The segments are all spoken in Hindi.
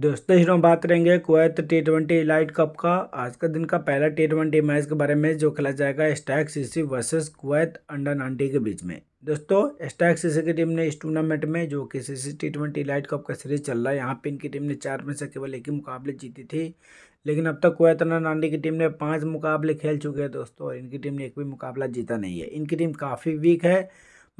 दोस्तों इस हम बात करेंगे Kuwait T twenty elite cup का आज का दिन का पहला टी ट्वेंटी मैच के बारे में जो खेला जाएगा stack CC versus Kuwait under ninety के बीच में दोस्तों स्टैक सीसी की टीम ने इस टूर्नामेंट में जो कि CC T twenty elite cup का सीरीज चल रहा है यहाँ पे इनकी टीम ने चार में से केवल एक ही मुकाबले जीती थी लेकिन अब तक कुवैत अंडर नाइन्टी की टीम ने पाँच मुकाबले खेल चुके हैं दोस्तों और इनकी टीम ने एक भी मुकाबला जीता नहीं है इनकी टीम काफ़ी वीक है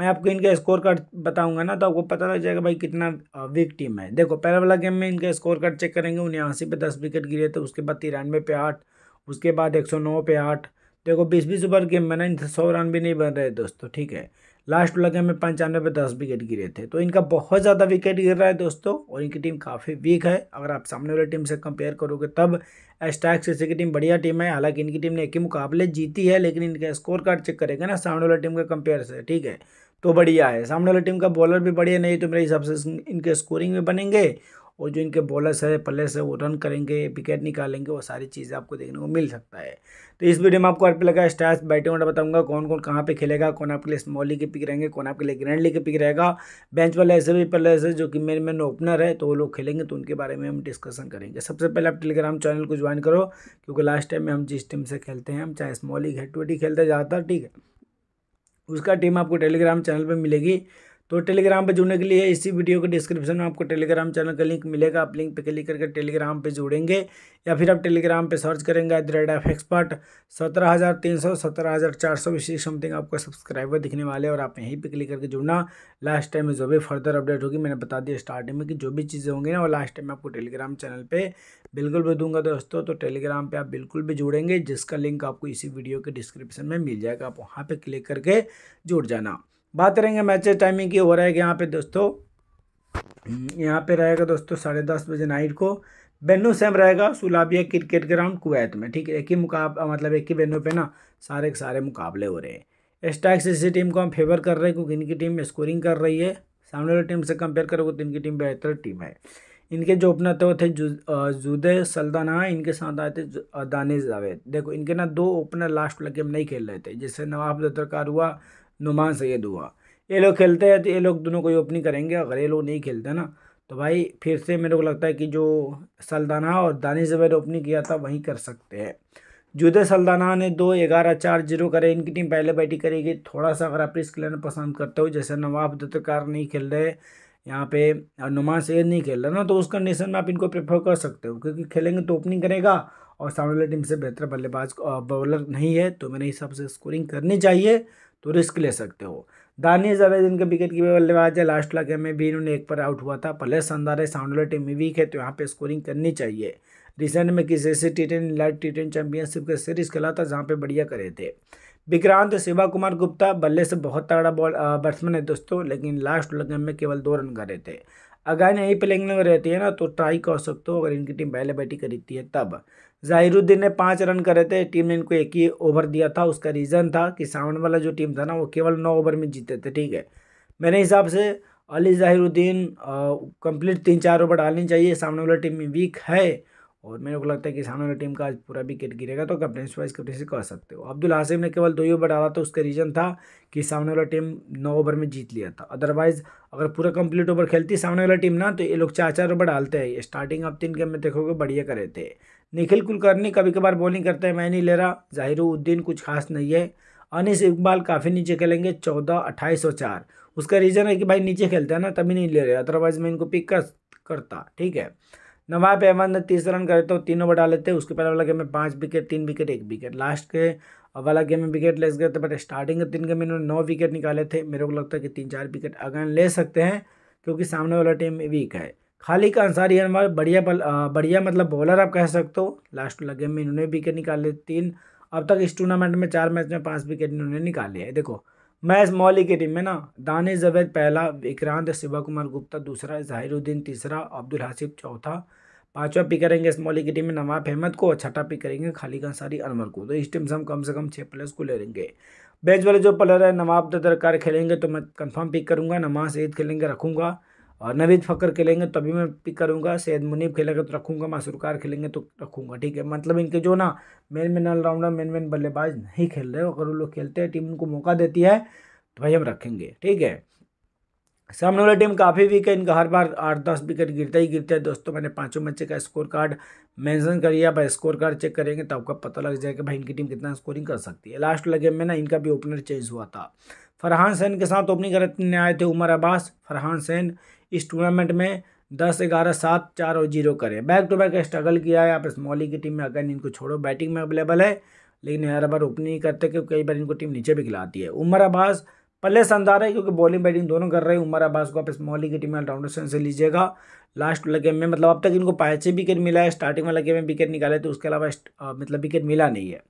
मैं आपको इनका स्कोर कार्ड बताऊंगा ना तो आपको पता लग जाएगा भाई कितना वीक टीम है देखो पहला वाला गेम में इनका स्कोर कार्ड चेक करेंगे उन्यासी पे दस विकेट गिरे थे उसके बाद तिरानवे पे आठ उसके बाद एक सौ नौ पे आठ देखो बीस बीस ओवर गेम में ना इनसे सौ रन भी नहीं बन रहे दोस्तों ठीक है लास्ट लगे में पंचानवे पे दस विकेट गिरे थे तो इनका बहुत ज़्यादा विकेट गिर रहा है दोस्तों और इनकी टीम काफ़ी वीक है अगर आप सामने वाली टीम से कंपेयर करोगे तब एस्टैक्स जैसे की टीम बढ़िया टीम है हालांकि इनकी टीम ने एक ही मुकाबले जीती है लेकिन इनका स्कोर कार्ड चेक करेगा ना सामने वाली टीम के कंपेयर से ठीक है तो बढ़िया है सामने वाली टीम का बॉलर भी बढ़िया नहीं तो मेरे हिसाब से इनके स्कोरिंग में बनेंगे और जो इनके बॉलर्स है प्लेयर्स है वो रन करेंगे विकेट निकालेंगे वो सारी चीज़ें आपको देखने को मिल सकता है तो इस वीडियो में आपको आर पी लगा स्टार्स बैटिंग ऑर्डर बताऊंगा कौन कौन कहाँ पे खेलेगा कौन आपके लिए स्मॉल लीग के पिक रहेंगे कौन आपके लिए ग्रैंड लीग के पिक रहेगा बेंच वाले ऐसे भी प्लेयर्स है जो कि मेन मेन ओपनर है तो वो लोग खेलेंगे तो उनके बारे में हम डिस्कशन करेंगे सबसे पहले आप टेलीग्राम चैनल को ज्वाइन करो क्योंकि लास्ट टाइम में हम जिस टीम से खेलते हैं हम चाहे स्मॉल लीग है ही खेलते ज़्यादातर ठीक है उसका टीम आपको टेलीग्राम चैनल पर मिलेगी तो टेलीग्राम पर जुड़ने के लिए इसी वीडियो के डिस्क्रिप्शन में आपको टेलीग्राम चैनल का लिंक मिलेगा आप लिंक पे क्लिक करके टेलीग्राम पे जुड़ेंगे या फिर आप टेलीग्राम पे सर्च करेंगे at the rate of expert सत्रह हज़ार तीन सौ सत्रह हज़ार चार सौ इसी समथिंग आपको सब्सक्राइबर दिखने वाले और आप यहीं पर क्लिक करके जुड़ना लास्ट टाइम में जो भी फर्दर अपडेट होगी मैंने बता दिया स्टार्टिंग में कि जो भी चीज़ें होंगी ना वो लास्ट टाइम आपको टेलीग्राम चैनल पर बिल्कुल भी दूंगा दोस्तों तो टेलीग्राम पर आप बिल्कुल भी जुड़ेंगे जिसका लिंक आपको इसी वीडियो के डिस्क्रिप्शन में मिल जाएगा आप वहाँ पर क्लिक करके जुड़ जाना बात करेंगे मैचेस टाइमिंग की हो रहा है कि यहाँ पे दोस्तों यहाँ पे रहेगा दोस्तों साढ़े दस बजे नाइट को वेन्यू सेम रहेगा सुलाबिया क्रिकेट ग्राउंड कुवैत में ठीक है एक ही मुकाबला मतलब एक ही वेन्यू पे ना सारे के सारे मुकाबले हो रहे हैं स्ट्राइक्स इसी टीम को हम फेवर कर रहे हैं क्योंकि इनकी टीम स्कोरिंग कर रही है सामने वाली टीम से कंपेयर करोगे तो इनकी टीम बेहतर टीम है इनके जो ओपनर तो थे वो थे जुदे सल्दाना इनके साथ आए थे दानिश जावेद देखो इनके ना दो ओपनर लास्ट लगे हम नहीं खेल रहे थे जिससे नवाब दत्तरकार हुआ नुमान सैद हुआ ये लोग खेलते हैं तो ये लोग दोनों कोई ओपनिंग करेंगे अगर ये लोग नहीं खेलते ना तो भाई फिर से मेरे को लगता है कि जो सल्दाना और दानिश जबैर ओपनिंग किया था वहीं कर सकते हैं जुदे सल्दाना ने दो ग्यारह चार जीरो करे इनकी टीम पहले बैटिंग करेगी थोड़ा सा अगर आप रिस्क लेना पसंद करते हो जैसे नवाब दत्तकार नहीं खेल रहे यहाँ पे नुमान सैद नहीं खेल रहा ना तो उस कंडीशन में आप इनको प्रेफर कर सकते हो क्योंकि खेलेंगे तो ओपनिंग करेगा और सामने वाली टीम से बेहतर बल्लेबाज बॉलर नहीं है तो मेरे हिसाब से स्कोरिंग करनी चाहिए तो रिस्क ले सकते हो दानिया जावेद इनके विकेट की बल्लेबाज है लास्ट लगे में भी इन्होंने एक पर आउट हुआ था पहले शानदार है साउंडला टीम वीक है तो यहाँ पे स्कोरिंग करनी चाहिए रिसेंट में किसी से T ten light T ten championship का सीरीज खेला था जहाँ पे बढ़िया करे थे विक्रांत शिवा कुमार गुप्ता बल्ले से बहुत तगड़ा बॉल बैट्समैन है दोस्तों लेकिन लास्ट लगे में केवल दो रन करे थे अगर यहीं प्लेइंग में रहती है ना तो ट्राई कर सकते हो अगर इनकी टीम पहले बैटिंग करती है तब ज़ाहिरुद्दीन ने पाँच रन करे थे टीम ने इनको एक ही ओवर दिया था उसका रीज़न था कि सावन वाला जो टीम था ना वो केवल नौ ओवर में जीते थे ठीक है मेरे हिसाब से अली ज़ाहिरुद्दीन कंप्लीट तीन चार ओवर डालनी चाहिए सामने वाला टीम में वीक है और मेरे को लगता है कि सामने वाली टीम का आज पूरा विकेट गिरेगा तो कैप्टन वाइस कैप्टन से कह सकते हो अब्दुल हासिम ने केवल दो ही ओवर डाला था उसका रीज़न था कि सामने वाला टीम नौ ओवर में जीत लिया था अदरवाइज़ अगर पूरा कंप्लीट ओवर खेलती सामने वाला टीम ना तो ये लोग चार चार ओवर डालते हैं स्टार्टिंग आप तीन गेम में देखोगे बढ़िया करे थे निखिल कुलकर्णी कभी कभार बॉलिंग करते हैं मैं नहीं ले रहा जाहिरुद्दीन कुछ खास नहीं है अनिस इकबाल काफ़ी नीचे खेलेंगे चौदह अट्ठाईस और चार उसका रीज़न है कि भाई नीचे खेलते हैं ना तभी नहीं ले रहे अदरवाइज मैं इनको पिक कर करता ठीक है नवाब अहमद ने तीस रन करे तो तीनों बढ़ा लेते हैं उसके पहले वाला गेम में पाँच विकेट तीन विकेट एक विकेट लास्ट के वाला गेम में विकेट लेस गए थे बट स्टार्टिंग के तीन गेम में इन्होंने नौ विकेट निकाले थे मेरे को लगता है कि तीन चार विकेट अगन ले सकते हैं क्योंकि सामने वाला टीम वीक है खालिक अंसारी अनवर बढ़िया बढ़िया मतलब बॉलर आप कह सकते हो लास्ट लगे में इन्होंने विकेट निकाले तीन अब तक इस टूर्नामेंट में चार मैच में पांच विकेट इन्होंने निकाले हैं देखो मैच मौली की टीम में ना दानिश जवेद पहला विक्रांत शिवा कुमार गुप्ता दूसरा जहिरुद्दीन तीसरा अब्दुल हासिफ चौथा पाँचवा पिक करेंगे इस मौली की टीम में नवाब अहमद को और छठा पिक करेंगे खालिक अंसारी अनवर को तो इस टीम से हम कम से कम छः प्लेयर्स को ले लेंगे बेंच वाले जो प्लेयर है नवाब दरकार खेलेंगे तो मैं कन्फर्म पिक करूँगा नमाज ईद खेलेंगे रखूँगा और नवीद फ़कर खेलेंगे तभी मैं पिक करूँगा सैद मुनीब खेलेगा तो रखूँगा मासुरकार खेलेंगे तो रखूँगा तो ठीक है मतलब इनके जो ना main main allrounder main main बल्लेबाज नहीं खेल रहे अगर वो लोग खेलते हैं टीम उनको मौका देती है तो भाई हम रखेंगे ठीक है सामने वाली टीम काफ़ी वीक है इनका हर बार आठ दस विकेट गिरता ही गिरता है दोस्तों मैंने पाँचों मैचे का स्कोर कार्ड मेंशन कर लिया भाई स्कोर कार्ड चेक करेंगे तो आपका पता लग जाएगा भाई इनकी टीम कितना स्कोरिंग कर सकती है लास्ट वाला गेम में ना इनका भी ओपनर चेंज हुआ था फरहान सैन के साथ ओपनिंग करने आए थे उमर अब्बास फरहान सैन इस टूर्नामेंट में दस ग्यारह सात चार और जीरो करें बैक टू बैक स्ट्रगल किया है आप स्मॉली की टीम में अगर इनको छोड़ो बैटिंग में अवेलेबल है लेकिन हर बार ओपनिंग करते क्योंकि कई बार इनको टीम नीचे भी खिलाती है उमर अब्बास पल्ले शानदार है क्योंकि बॉलिंग बैटिंग दोनों कर रहे हैं उमर अब्बास को आप स्मॉली की टीम में ऑलराउंडर से लीजिएगा लास्ट वाला गेम में मतलब अब तक इनको छः विकेट मिला है स्टार्टिंग वाला गेम में विकेट निकाले तो उसके अलावा मतलब विकेट मिला नहीं है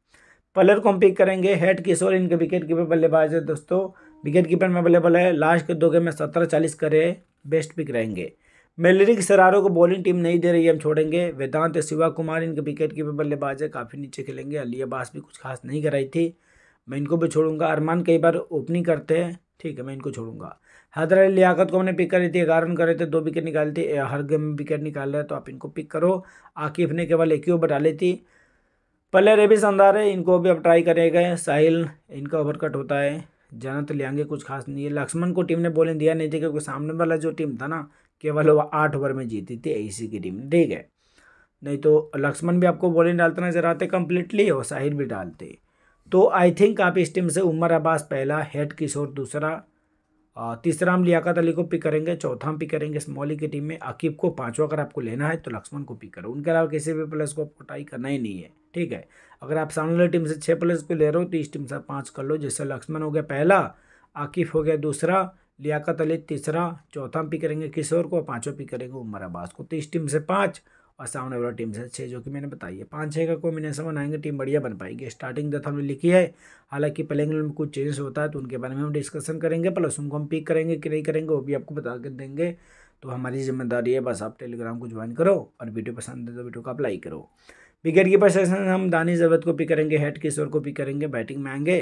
पलर को हम पिक करेंगे हेड किशोर इनके विकेट कीपर बल्लेबाज है दोस्तों विकेट कीपर में अवेलेबल है लास्ट के दो गेम में सत्रह चालीस करे बेस्ट पिक रहेंगे मेलरिक सरारो को बॉलिंग टीम नहीं दे रही है हम छोड़ेंगे वेदांत शिवा कुमार इनके विकेट कीपर बल्लेबाज है काफ़ी नीचे खेलेंगे अली अब्बास भी कुछ खास नहीं कराई थी मैं इनको भी छोड़ूंगा अरमान कई बार ओपनिंग करते हैं ठीक है मैं इनको छोड़ूंगा हैदर अली लियाकत को हमने पिक करी थी ग्यारह रन करे थे दो विकेट निकाली थी हर गेम में विकेट निकाल रहे तो आप इनको पिक करो आकिफ ने केवल एक ही ओवर डाली थी पहले रेबी शानदार है इनको भी अब ट्राई करेंगे साहिल इनका ओवर कट होता है जाना तो ले कुछ खास नहीं है लक्ष्मण को टीम ने बोलिंग दिया नहीं थी क्योंकि सामने वाला जो टीम था ना केवल वो आठ ओवर में जीती थी एसी की टीम ठीक है नहीं तो लक्ष्मण भी आपको बॉलिंग डालते नजर आते कम्प्लीटली और साहिर भी डालते तो आई थिंक आप इस टीम से उमर अब्बास पहला हेड किशोर दूसरा तीसरा हम लियाकत अली को पिक करेंगे चौथा हम पिक करेंगे स्मॉली की टीम में अकीब को पांचवा अगर आपको लेना है तो लक्ष्मण को पिक करो उनके अलावा किसी भी प्लेस को आपको ट्राई करना ही नहीं है ठीक है अगर आप सामने वाली टीम से छः प्लेस को ले रहे हो तो इस टीम से पाँच कर लो जैसे लक्ष्मण हो गया पहला आकिफ हो गया दूसरा लियाकत अली तीसरा चौथा हम पिक करेंगे किशोर को पाँचों पिक करेंगे उमर अब्बास को तो इस टीम से पाँच और सामने वाला टीम से छः जो कि मैंने बताई है पाँच छः का कॉम्बिनेशन बनाएंगे टीम बढ़िया बन पाएगी स्टार्टिंग जब हमने लिखी है हालांकि प्लेइंग में कुछ चेंजेस होता है तो उनके बारे में हम डिस्कशन करेंगे प्लस उनको हम पिक करेंगे कि नहीं करेंगे वो भी आपको बता कर देंगे तो हमारी जिम्मेदारी है बस आप टेलीग्राम को ज्वाइन करो और वीडियो पसंद है तो वीडियो को अप्लाई करो विकेट कीपर सेक्शन हम दानी जरूरत को पिक करेंगे हेड किशोर को पिक करेंगे बैटिंग में आएंगे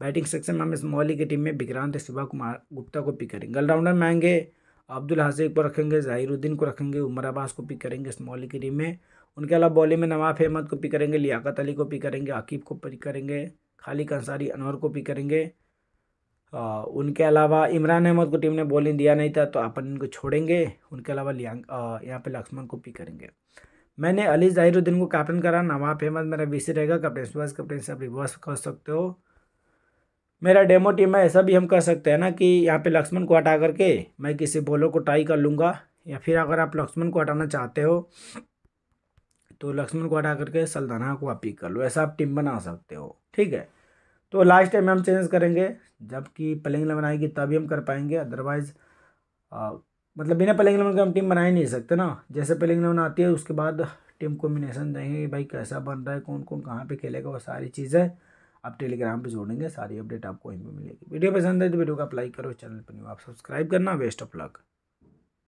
बैटिंग सेक्शन में हम इस मोहली की टीम में विक्रांत शिवा कुमार गुप्ता को पिक करेंगे ऑलराउंडर में आएंगे अब्दुल हासिक को रखेंगे ज़ाहिरुद्दीन को रखेंगे उमर अब्बास को पिक करेंगे स्मॉल टीम में उनके अलावा बॉलिंग में नवाफ अहमद को पिक करेंगे लियाकत अली को पिक करेंगे आकिब को पिक करेंगे खालिक अंसारी अनवर को पिक करेंगे आ, उनके अलावा इमरान अहमद को टीम ने बॉलिंग दिया नहीं था तो अपन इनको छोड़ेंगे उनके अलावा लियांग यहाँ पर लक्ष्मण को पिक करेंगे मैंने अली ज़ाहिरुद्दीन को कैप्टन करा नवाब अहमद मेरा वीसी रहेगा कैप्टन सुबह कैप्टन से आप रिवर्स कर सकते हो मेरा डेमो टीम है ऐसा भी हम कर सकते हैं ना कि यहाँ पे लक्ष्मण को हटा करके मैं किसी बॉलर को ट्राई कर लूँगा या फिर अगर आप लक्ष्मण को हटाना चाहते हो तो लक्ष्मण को हटा करके सल्दाना को आप कर लो ऐसा आप टीम बना सकते हो ठीक है तो लास्ट टाइम हम चेंज करेंगे जबकि प्लेइंग इलेवन आएगी तभी हम कर पाएंगे अदरवाइज़ मतलब बिना प्लेइंग इलेवन के हम टीम बना ही नहीं सकते ना जैसे प्लेइंग इलेवन आती है उसके बाद टीम कॉम्बिनेशन देंगे कि भाई कैसा बन रहा है कौन कौन कहाँ पे खेलेगा वो सारी चीज़ें आप टेलीग्राम पे जोड़ेंगे सारी अपडेट आपको वहीं पर मिलेगी वीडियो पसंद है तो वीडियो को लाइक करो चैनल पर नहीं आप सब्सक्राइब करना वेस्ट ऑफ लक